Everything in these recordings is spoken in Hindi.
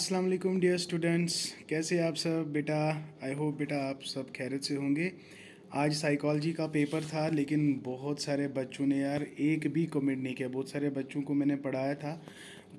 अस्सलाम वालेकुम डियर स्टूडेंट्स कैसे आप सब बेटा आई होप बेटा आप सब खैरत से होंगे आज साइकोलॉजी का पेपर था लेकिन बहुत सारे बच्चों ने यार एक भी कमेंट नहीं किया बहुत सारे बच्चों को मैंने पढ़ाया था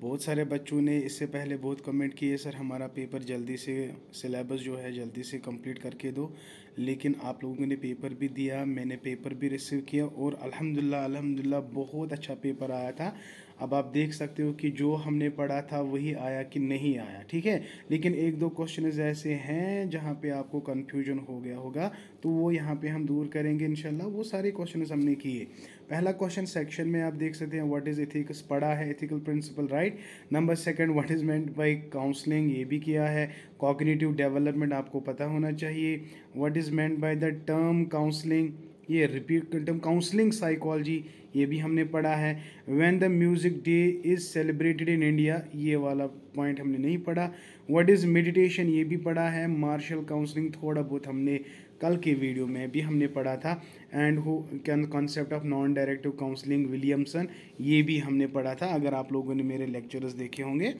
बहुत सारे बच्चों ने इससे पहले बहुत कमेंट किए सर हमारा पेपर जल्दी से सिलेबस जो है जल्दी से कंप्लीट करके दो लेकिन आप लोगों ने पेपर भी दिया मैंने पेपर भी रिसीव किया और अल्हम्दुलिल्लाह अल्हम्दुलिल्लाह बहुत अच्छा पेपर आया था अब आप देख सकते हो कि जो हमने पढ़ा था वही आया कि नहीं आया ठीक है लेकिन एक दो क्वेश्चन ऐसे हैं जहाँ पे आपको कन्फ्यूजन हो गया होगा तो वो यहाँ पे हम दूर करेंगे इनशाला वो सारे क्वेश्चन हमने किए पहला क्वेश्चन सेक्शन में आप देख सकते हैं व्हाट इज़ एथिक्स पढ़ा है ethical principle right number second what is meant by counselling ये भी किया है कॉग्निटिव डेवलपमेंट आपको पता होना चाहिए what is meant by the term counselling ये रिपीट टर्म काउंसलिंग साइकोलॉजी ये भी हमने पढ़ा है when the music day is celebrated in India ये वाला पॉइंट हमने नहीं पढ़ा व्हाट इज़ मेडिटेशन ये भी पढ़ा है मार्शल काउंसलिंग थोड़ा बहुत हमने कल के वीडियो में भी हमने पढ़ा था and who can concept of non directive counselling Williamson ये भी हमने पढ़ा था अगर आप लोगों ने मेरे लेक्चरर्स देखे होंगे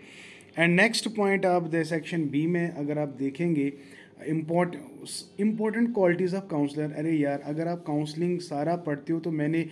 एंड नेक्स्ट पॉइंट आप द सेक्शन बी में अगर आप देखेंगे import important qualities of counsellor अरे यार अगर आप काउंसलिंग सारा पढ़ते हो तो मैंने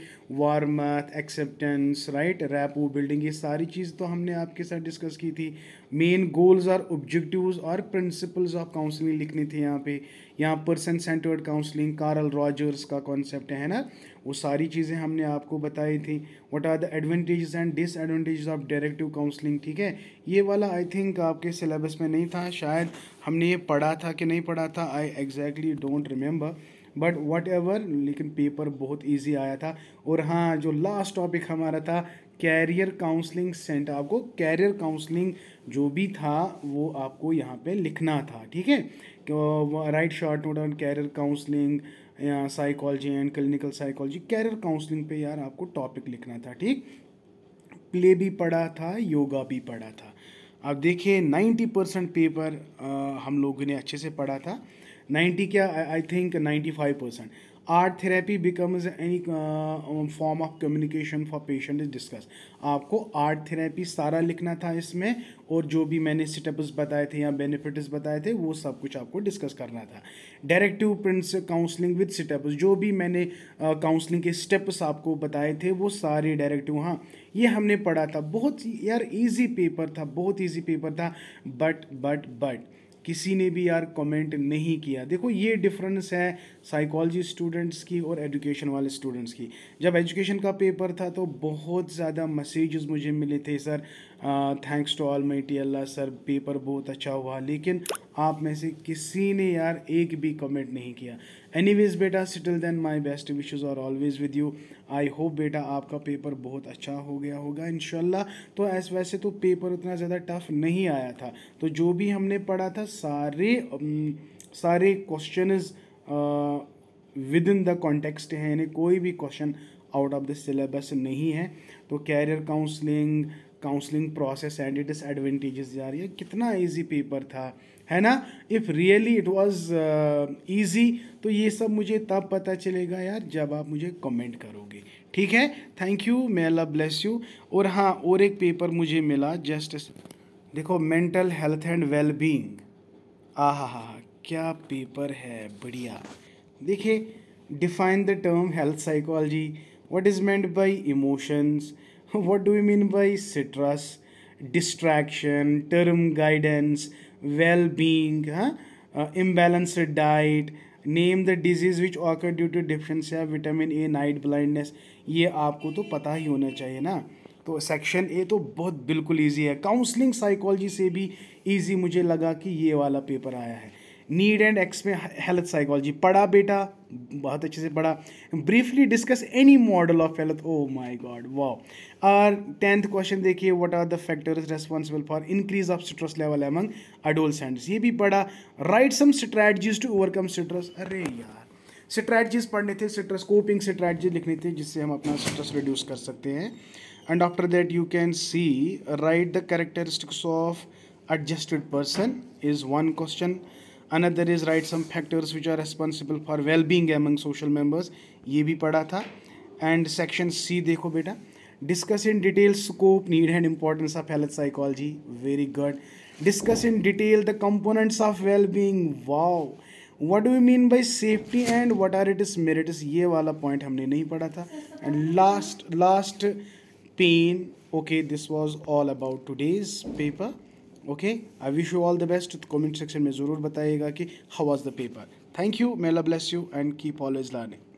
warmth acceptance right rapport building ये सारी चीज़ तो हमने आपके साथ डिस्कस की थी मेन गोल्स और ऑब्जेक्टिव्स और प्रिंसिपल्स ऑफ काउंसलिंग लिखने थे यहाँ पे यहाँ person centred counselling Carl Rogers का कॉन्सेप्ट है ना वो सारी चीज़ें हमने आपको बताई थी what are the advantages and disadvantages of directive counselling ठीक है ये वाला आई थिंक आपके सिलेबस में नहीं था शायद हमने ये पढ़ा था कि नहीं पढ़ा था I exactly don't remember but whatever लेकिन पेपर बहुत ईजी आया था और हाँ जो लास्ट टॉपिक हमारा था कैरियर काउंसलिंग सेंटर आपको कैरियर काउंसलिंग जो भी था वो आपको यहाँ पे लिखना था ठीक है right short note on career counselling psychology and clinical psychology career counselling पे यार आपको टॉपिक लिखना था ठीक प्ले भी पढ़ा था योगा भी पढ़ा था अब देखिए नाइन्टी परसेंट पेपर आ, हम लोगों ने अच्छे से पढ़ा था नाइन्टी क्या I think ninety five percent art therapy becomes any form of communication for patient is discuss आपको आर्ट थेरेपी सारा लिखना था इसमें और जो भी मैंने स्टेप्स बताए थे या बेनिफिट्स बताए थे वो सब कुछ आपको डिस्कस करना था directive prince counselling with steps जो भी मैंने काउंसलिंग uh, के स्टेप्स आपको बताए थे वो सारे डायरेक्टिव हाँ ये हमने पढ़ा था बहुत यार ईजी पेपर था बहुत ईजी पेपर था बट बट बट किसी ने भी यार कमेंट नहीं किया देखो ये डिफरेंस है साइकोलॉजी स्टूडेंट्स की और एजुकेशन वाले स्टूडेंट्स की जब एजुकेशन का पेपर था तो बहुत ज़्यादा मैसेजेस मुझे मिले थे sir thanks to almighty Allah sir paper बहुत अच्छा हुआ लेकिन आप में से किसी ने यार एक भी कमेंट नहीं किया एनी वेज बेटा सिटल देन माई बेस्ट विशेज़ और always with you I hope बेटा आपका पेपर बहुत अच्छा हो गया होगा इन तो ऐस वैसे तो पेपर उतना ज़्यादा टफ नहीं आया था तो जो भी हमने पढ़ा था सारे सारे question within the context हैं यानी कोई भी question out of the syllabus नहीं है तो career counselling counselling process and it is advantages यार ये कितना इजी पेपर था है ना if really it was easy तो ये सब मुझे तब पता चलेगा यार जब आप मुझे कमेंट करोगे ठीक है thank you may Allah bless you और हाँ और एक पेपर मुझे मिला जस्ट देखो mental health and well being आ हा हा क्या पेपर है बढ़िया देखिए define the term health psychology what is meant by emotions what do we mean by citrus distraction term guidance well-being huh? uh, imbalanced diet name the diseases which occur due to deficiency या विटामिन ए नाइट ब्लाइंडनेस ये आपको तो पता ही होना चाहिए ना तो सेक्शन ए तो बहुत बिल्कुल इजी है काउंसलिंग साइकोलॉजी से भी इजी मुझे लगा कि ये वाला पेपर आया है नीड एंड एक्स में हेल्थ साइकोलॉजी पढ़ा बेटा बहुत अच्छे से पढ़ा briefly discuss any model of health oh my God wow और टेंथ क्वेश्चन देखिए what are the factors responsible for increase of stress level among adolescents ये भी पढ़ा right some strategies to overcome stress अरे यार स्ट्रैटजीज पढ़ने थे स्ट्रेस कोपिंग स्ट्रैटजी लिखने थे जिससे हम अपना स्ट्रेस रिड्यूस कर सकते हैं and after that you can see right the characteristics of adjusted person is one question another is right some factors which are responsible for well being among social members ये भी पढ़ा था एंड सेक्शन सी देखो बेटा discuss in detail scope need and importance of health psychology very good discuss in detail the components of well being wow what do mean by safety and what are it is is ये वाला पॉइंट हमने नहीं पढ़ा था एंड last last pen okay this was all about today's paper okay I wish you all the best तो कमेंट सेक्शन में ज़रूर बताइएगा कि how was the paper thank you may Allah bless you and keep always learning